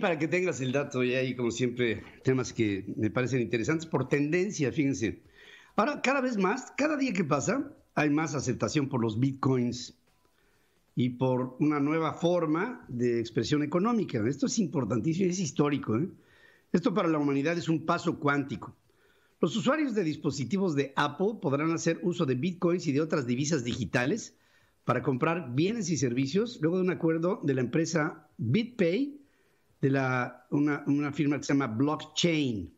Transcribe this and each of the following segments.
para que tengas el dato, y hay como siempre temas que me parecen interesantes por tendencia, fíjense. Ahora, cada vez más, cada día que pasa, hay más aceptación por los bitcoins y por una nueva forma de expresión económica. Esto es importantísimo, es histórico. ¿eh? Esto para la humanidad es un paso cuántico. Los usuarios de dispositivos de Apple podrán hacer uso de bitcoins y de otras divisas digitales para comprar bienes y servicios luego de un acuerdo de la empresa BitPay de la, una, una firma que se llama Blockchain.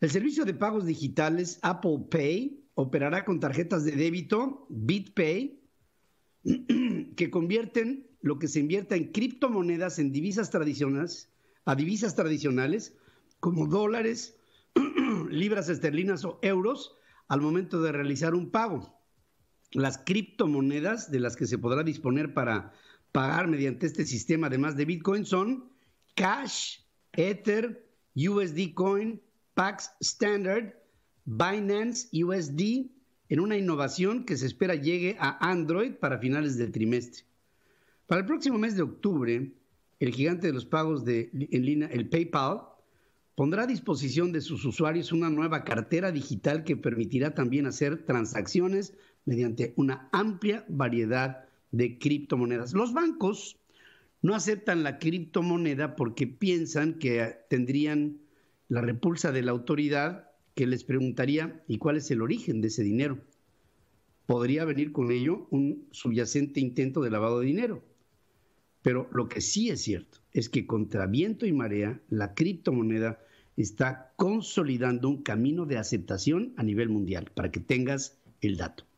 El servicio de pagos digitales Apple Pay operará con tarjetas de débito BitPay que convierten lo que se invierta en criptomonedas en divisas tradicionales a divisas tradicionales como dólares, libras esterlinas o euros al momento de realizar un pago. Las criptomonedas de las que se podrá disponer para pagar mediante este sistema, además de Bitcoin, son Cash, Ether, USD Coin, Pax Standard, Binance USD, en una innovación que se espera llegue a Android para finales del trimestre. Para el próximo mes de octubre, el gigante de los pagos en línea, el PayPal, pondrá a disposición de sus usuarios una nueva cartera digital que permitirá también hacer transacciones mediante una amplia variedad de criptomonedas. Los bancos no aceptan la criptomoneda porque piensan que tendrían la repulsa de la autoridad que les preguntaría ¿y cuál es el origen de ese dinero? Podría venir con ello un subyacente intento de lavado de dinero. Pero lo que sí es cierto es que contra viento y marea, la criptomoneda está consolidando un camino de aceptación a nivel mundial, para que tengas el dato.